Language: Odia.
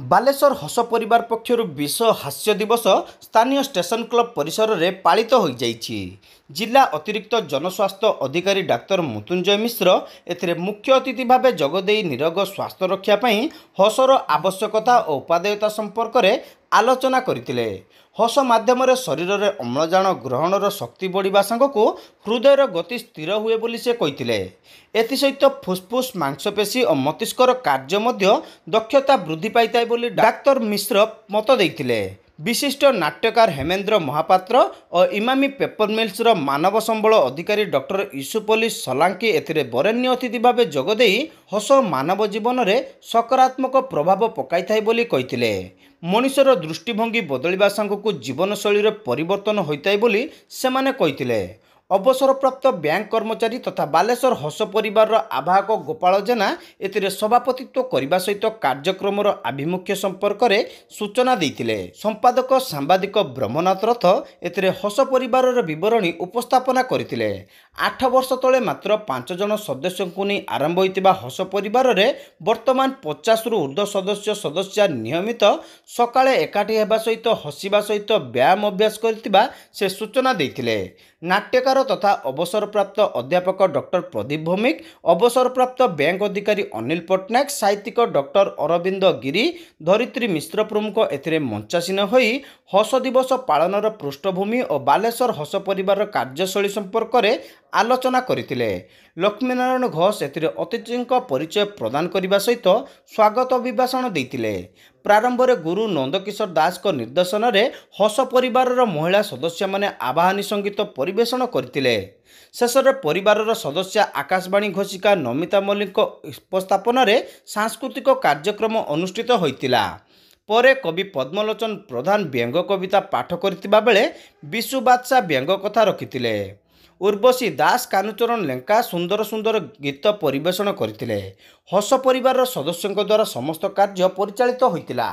ବାଲେଶ୍ୱର ହସ ପରିବାର ପକ୍ଷରୁ ବିଶ୍ୱ ହାସ୍ୟ ଦିବସ ସ୍ଥାନୀୟ ଷ୍ଟେସନ କ୍ଲବ ପରିସରରେ ପାଳିତ ହୋଇଯାଇଛି ଜିଲ୍ଲା ଅତିରିକ୍ତ ଜନସ୍ୱାସ୍ଥ୍ୟ ଅଧିକାରୀ ଡାକ୍ତର ମୃତ୍ୟୁଞ୍ଜୟ ମିଶ୍ର ଏଥିରେ ମୁଖ୍ୟ ଅତିଥି ଭାବେ ଯୋଗଦେଇ ନିରୋଗ ସ୍ୱାସ୍ଥ୍ୟ ରକ୍ଷା ପାଇଁ ହସର ଆବଶ୍ୟକତା ଓ ଉପାଦେୟତା ସମ୍ପର୍କରେ ଆଲୋଚନା କରିଥିଲେ ହସ ମାଧ୍ୟମରେ ଶରୀରରେ ଅମ୍ଳଜାନ ଗ୍ରହଣର ଶକ୍ତି ବଢ଼ିବା ସାଙ୍ଗକୁ ହୃଦୟର ଗତି ସ୍ଥିର ହୁଏ ବୋଲି ସେ କହିଥିଲେ ଏଥିସହିତ ଫୁସ୍ଫୁସ୍ ମାଂସପେଶୀ ଓ ମସ୍ତିଷ୍କର କାର୍ଯ୍ୟ ମଧ୍ୟ ଦକ୍ଷତା ବୃଦ୍ଧି ପାଇଥାଏ ବୋଲି ଡାକ୍ତର ମିଶ୍ର ମତ ଦେଇଥିଲେ ବିଶିଷ୍ଟ ନାଟ୍ୟକାର ହେମେନ୍ଦ୍ର ମହାପାତ୍ର ଓ ଇମାମି ପେପର ମିଲ୍ସର ମାନବ ସମ୍ବଳ ଅଧିକାରୀ ଡକ୍ଟର ଇସୁପଲ୍ଲି ସଲାଙ୍କି ଏଥିରେ ବରେଣ୍ୟ ଅତିଥି ଭାବେ ଯୋଗଦେଇ ହସ ମାନବ ଜୀବନରେ ସକାରାତ୍ମକ ପ୍ରଭାବ ପକାଇଥାଏ ବୋଲି କହିଥିଲେ ମଣିଷର ଦୃଷ୍ଟିଭଙ୍ଗୀ ବଦଳିବା ସାଙ୍ଗକୁ ଜୀବନଶୈଳୀରେ ପରିବର୍ତ୍ତନ ହୋଇଥାଏ ବୋଲି ସେମାନେ କହିଥିଲେ ଅବସରପ୍ରାପ୍ତ ବ୍ୟାଙ୍କ କର୍ମଚାରୀ ତଥା ବାଲେଶ୍ୱର ହସ ପରିବାରର ଆବାହକ ଗୋପାଳ ଜେନା ଏଥିରେ ସଭାପତିତ୍ୱ କରିବା ସହିତ କାର୍ଯ୍ୟକ୍ରମର ଆଭିମୁଖ୍ୟ ସମ୍ପର୍କରେ ସୂଚନା ଦେଇଥିଲେ ସମ୍ପାଦକ ସାମ୍ବାଦିକ ବ୍ରହ୍ମନାଥ ରଥ ଏଥିରେ ହସ ପରିବାରର ବିବରଣୀ ଉପସ୍ଥାପନା କରିଥିଲେ আঠ বর্ষ তলে মাত্র পাঁচ জন সদস্যଙ୍କୁ নেই আরম্ভ ହୋଇଥିବା ହସ ପରିବାରରେ ବର୍ତ୍ତମାନ ପଚାଶରୁ ଉର୍ଦ୍ଧ୍ୱ ସଦସ୍ୟ ସଦସ୍ୟା ନିୟମିତ ସକାଳେ ଏକାଠି ହେବା ସହିତ ହସିବା ସହିତ ବ୍ୟାୟାମ ଅଭ୍ୟାସ କରିଥିବା ସେ ସୂଚନା ଦେଇଥିଲେ ନାଟ୍ୟକାର ତଥା ଅବସରପ୍ରାପ୍ତ ଅଧ୍ୟାପକ ଡକ୍ଟର ପ୍ରଦୀପ ଭୌମିକ ଅବସରପ୍ରାପ୍ତ ବ୍ୟାଙ୍କ ଅଧିକାରୀ ଅନିଲ ପଟ୍ଟନାୟକ ସାହିତ୍ୟିକ ଡକ୍ଟର ଅରବିନ୍ଦ ଗିରି ଧରିତ୍ରୀ ମିଶ୍ର ପ୍ରମୁଖ ଏଥିରେ ମଞ୍ଚାସୀନ ହୋଇ ହସ ଦିବସ ପାଳନର ପୃଷ୍ଠଭୂମି ଓ ବାଲେଶ୍ୱର ହସ ପରିବାରର କାର୍ଯ୍ୟଶୈଳୀ ସମ୍ପର୍କରେ ଆଲୋଚନା କରିଥିଲେ ଲକ୍ଷ୍ମୀନାରାୟଣ ଘୋଷ ଏଥିରେ ଅତିଥିଙ୍କ ପରିଚୟ ପ୍ରଦାନ କରିବା ସହିତ ସ୍ୱାଗତ ଅଭିଭାଷଣ ଦେଇଥିଲେ ପ୍ରାରମ୍ଭରେ ଗୁରୁ ନନ୍ଦକିଶୋର ଦାସଙ୍କ ନିର୍ଦ୍ଦେଶନରେ ହସ ପରିବାରର ମହିଳା ସଦସ୍ୟମାନେ ଆବାହନୀ ସଙ୍ଗୀତ ପରିବେଷଣ କରିଥିଲେ ଶେଷରେ ପରିବାରର ସଦସ୍ୟା ଆକାଶବାଣୀ ଘୋଷିକା ନମିତା ମଲ୍ଲିକଙ୍କ ଉପସ୍ଥାପନରେ ସାଂସ୍କୃତିକ କାର୍ଯ୍ୟକ୍ରମ ଅନୁଷ୍ଠିତ ହୋଇଥିଲା ପରେ କବି ପଦ୍ମଲୋଚନ ପ୍ରଧାନ ବ୍ୟଙ୍ଗ କବିତା ପାଠ କରିଥିବା ବେଳେ ବିଶୁ ବାଦଶା ବ୍ୟଙ୍ଗ କଥା ରଖିଥିଲେ ଉର୍ବଶୀ ଦାସ କାନୁଚରଣ ଲେଙ୍କା ସୁନ୍ଦର ସୁନ୍ଦର ଗୀତ ପରିବେଷଣ କରିଥିଲେ ହସ ପରିବାରର ସଦସ୍ୟଙ୍କ ଦ୍ୱାରା ସମସ୍ତ କାର୍ଯ୍ୟ ପରିଚାଳିତ ହୋଇଥିଲା